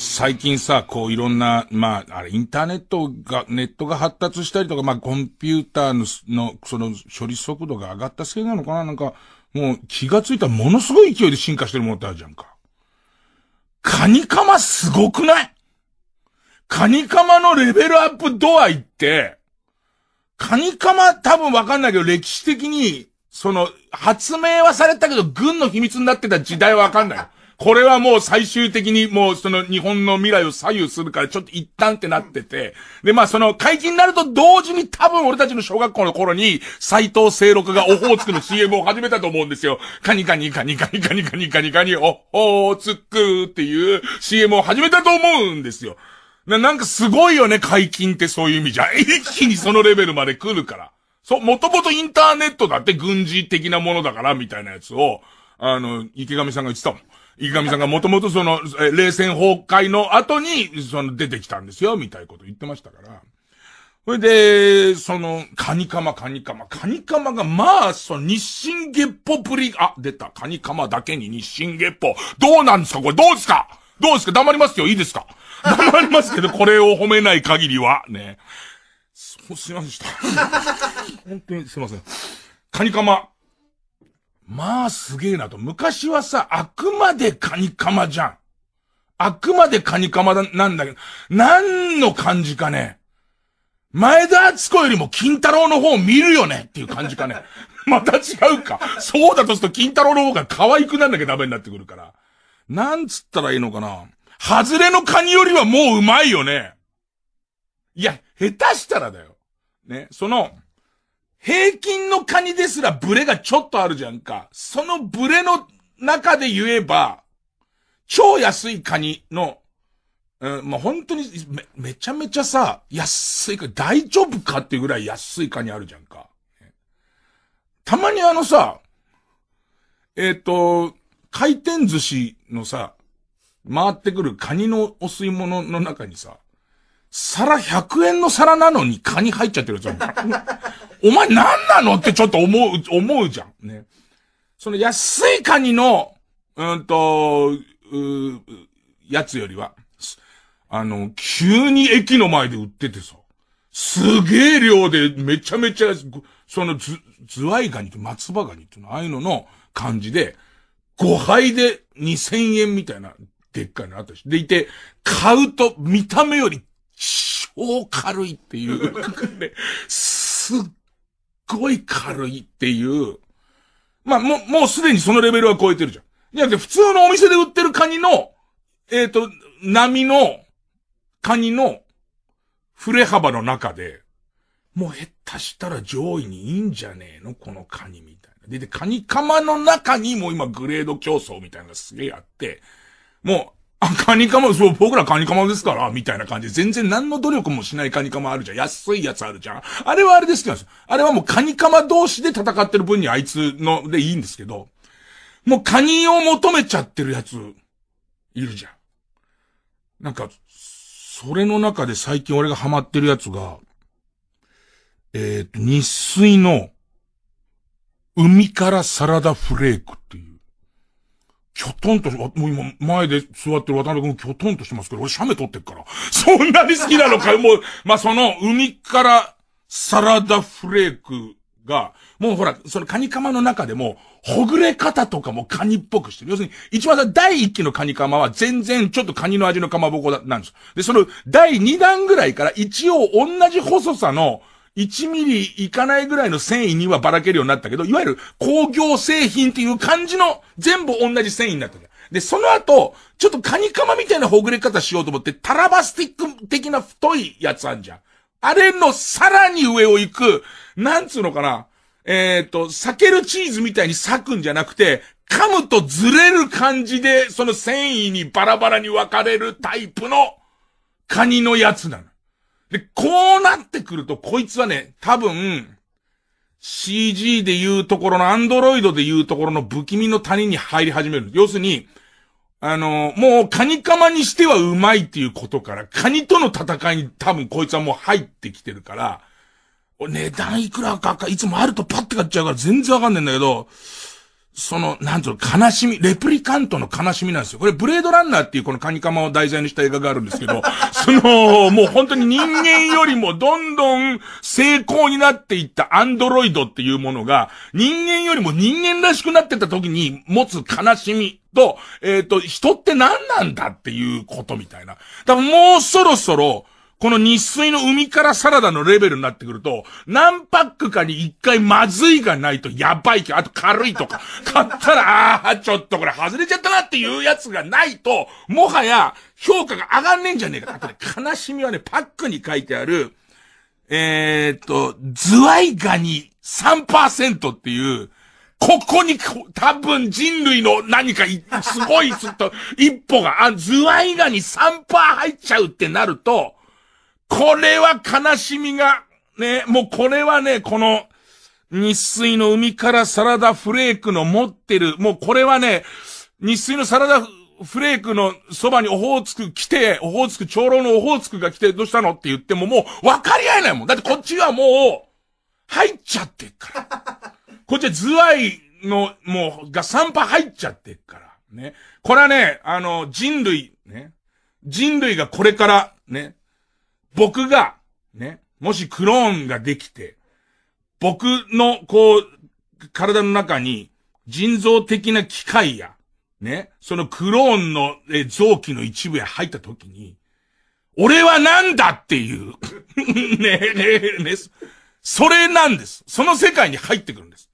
最近さ、こういろんな、まあ、あれ、インターネットが、ネットが発達したりとか、まあ、コンピューターの、のその、処理速度が上がったせいなのかななんか、もう気がついたらものすごい勢いで進化してるものってあるじゃんか。カニカマすごくないカニカマのレベルアップ度合いって、カニカマ多分わかんないけど、歴史的に、その、発明はされたけど、軍の秘密になってた時代はわかんない。これはもう最終的にもうその日本の未来を左右するからちょっと一旦ってなってて、で、まあその解禁になると同時に多分俺たちの小学校の頃に斎藤清六がオホーツクの CM を始めたと思うんですよ。カニカニカニカニカニカニカニカニ、オホーツクっていう CM を始めたと思うんですよ。な、なんかすごいよね、解禁ってそういう意味じゃ。一気にそのレベルまで来るから。そう、もともとインターネットだって軍事的なものだから、みたいなやつを、あの、池上さんが言ってたもん。池上さんがもともとその、冷戦崩壊の後に、その出てきたんですよ、みたいなこと言ってましたから。それで、その、カニカマ、カニカマ、カニカマが、まあ、その、日清月歩ぶり、あ、出た、カニカマだけに日清月歩。どうなんですかこれどうですかどうですか黙りますよいいですか黙りますけど、これを褒めない限りは、ね。う、すいませんでした。本当にすいません。カニカマ、まあすげえなと。昔はさ、あくまでカニカマじゃん。あくまでカニカマだ、なんだけど、何の感じかね。前田敦子よりも金太郎の方を見るよねっていう感じかね。また違うか。そうだとすると金太郎の方が可愛くなんなきゃダメになってくるから。なんつったらいいのかな。ハズレのカニよりはもううまいよね。いや、下手したらだよ。ね、その、平均のカニですらブレがちょっとあるじゃんか。そのブレの中で言えば、超安いカニの、うん、まあ、本当にめ、めちゃめちゃさ、安いか、大丈夫かっていうぐらい安いカニあるじゃんか。たまにあのさ、えっ、ー、と、回転寿司のさ、回ってくるカニのお吸い物の中にさ、皿100円の皿なのにカニ入っちゃってるぞ。お前何なのってちょっと思う、思うじゃん。ね。その安いカニの、うんと、うやつよりは、あの、急に駅の前で売っててさ、すげえ量でめちゃめちゃ、そのズ、ズワイガニと松葉ガニっていうの、ああいうのの感じで、5杯で2000円みたいな、でっかいのあったし。でいて、買うと見た目よりおお、軽いっていう。すっごい軽いっていう。まあ、もう、もうすでにそのレベルは超えてるじゃん。いや、普通のお店で売ってるカニの、えっ、ー、と、波の、カニの、触れ幅の中で、もう下手したら上位にいいんじゃねえのこのカニみたいな。で、で、カニカマの中にも今グレード競争みたいなのがすげえあって、もう、あ、カニカマ、そう、僕らカニカマですから、みたいな感じで、全然何の努力もしないカニカマあるじゃん。安いやつあるじゃん。あれはあれですけど、あれはもうカニカマ同士で戦ってる分にあいつのでいいんですけど、もうカニを求めちゃってるやつ、いるじゃん。なんか、それの中で最近俺がハマってるやつが、えっ、ー、と、日水の、海からサラダフレークっていう。きょとんと、もう今、前で座ってる渡辺君きょとんとしてますけど、俺写メ撮ってっから。そんなに好きなのかよ、もう、まあ、その、海から、サラダフレークが、もうほら、そのカニカマの中でも、ほぐれ方とかもカニっぽくしてる。要するに、一番さ、第一期のカニカマは全然ちょっとカニの味のかまぼこなんです。で、その、第二弾ぐらいから一応同じ細さの、1ミリいかないぐらいの繊維にはばらけるようになったけど、いわゆる工業製品っていう感じの全部同じ繊維になった。で、その後、ちょっとカニカマみたいなほぐれ方しようと思って、タラバスティック的な太いやつあんじゃん。あれのさらに上を行く、なんつうのかな。えっ、ー、と、裂けるチーズみたいに裂くんじゃなくて、噛むとずれる感じで、その繊維にバラバラに分かれるタイプのカニのやつなの。で、こうなってくると、こいつはね、多分、CG で言うところの、アンドロイドで言うところの不気味の谷に入り始める。要するに、あの、もうカニカマにしてはうまいっていうことから、カニとの戦いに多分こいつはもう入ってきてるから、値段いくらかか、いつもあるとパッて買っちゃうから全然わかんねえんだけど、その、なんつうの、悲しみ、レプリカントの悲しみなんですよ。これ、ブレードランナーっていうこのカニカマを題材にした映画があるんですけど、その、もう本当に人間よりもどんどん成功になっていったアンドロイドっていうものが、人間よりも人間らしくなってた時に持つ悲しみと、えっ、ー、と、人って何なんだっていうことみたいな。多分もうそろそろ、この日水の海からサラダのレベルになってくると、何パックかに一回まずいがないとやばいけど、あと軽いとか、買ったら、ああ、ちょっとこれ外れちゃったなっていうやつがないと、もはや評価が上がんねえんじゃねえか。ね、悲しみはね、パックに書いてある、えー、っと、ズワイガニ3%っていう、ここに、多分人類の何かすごい、ちょっと、一歩が、あ、ズワイガニ3%入っちゃうってなると、これは悲しみが、ね、もうこれはね、この、日水の海からサラダフレークの持ってる、もうこれはね、日水のサラダフレークのそばにオホーツク来て、オホーツク、長老のオホーツクが来て、どうしたのって言ってももう分かり合えないもん。だってこっちはもう、入っちゃってっから。こっちはズワイの、もう、が散歩入っちゃってっから。ね。これはね、あの、人類、ね。人類がこれから、ね。僕が、ね、もしクローンができて、僕の、こう、体の中に、人造的な機械や、ね、そのクローンの臓器の一部へ入った時に、俺はなんだっていう ね、ね、ね、それなんです。その世界に入ってくるんです。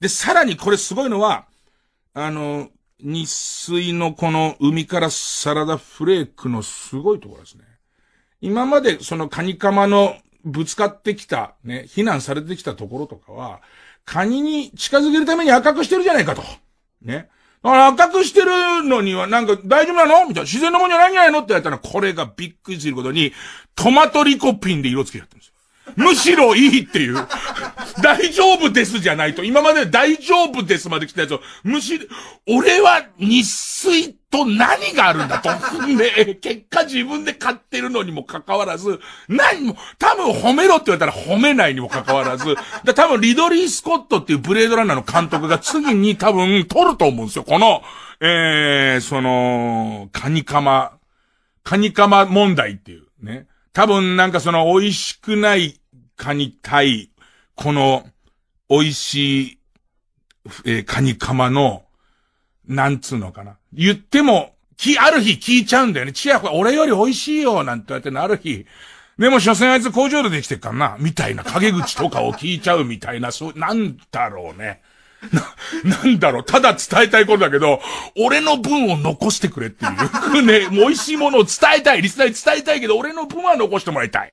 で、さらにこれすごいのは、あの、日水のこの海からサラダフレークのすごいところですね。今までそのカニカマのぶつかってきた、ね、避難されてきたところとかは、カニに近づけるために赤くしてるじゃないかと。ね。だから赤くしてるのにはなんか大丈夫なのみたいな。自然のもんじゃないんじゃないのって言われたら、これがびっくりすることに、トマトリコピンで色付けやってるんですよ。むしろいいっていう。大丈夫ですじゃないと、今まで大丈夫ですまで来たやつを、むし、俺は日水と何があるんだと。ね結果自分で買ってるのにもかかわらず、何も、多分褒めろって言われたら褒めないにもかかわらず、だ多分リドリー・スコットっていうブレードランナーの監督が次に多分取ると思うんですよ。この、えー、その、カニカマ、カニカマ問題っていうね。多分なんかその美味しくないカニ対、この、美味しい、えー、カニカマの、なんつうのかな。言っても、き、ある日聞いちゃうんだよね。チヤホヤ、俺より美味しいよ、なんて言われての、ある日。でも、所詮あいつ工場でできてっからな、みたいな陰口とかを聞いちゃうみたいな、そう、なんだろうね。な、なんだろう、ただ伝えたいことだけど、俺の分を残してくれっていう。ね、もう美味しいものを伝えたい。リスナーに伝えたいけど、俺の分は残してもらいたい。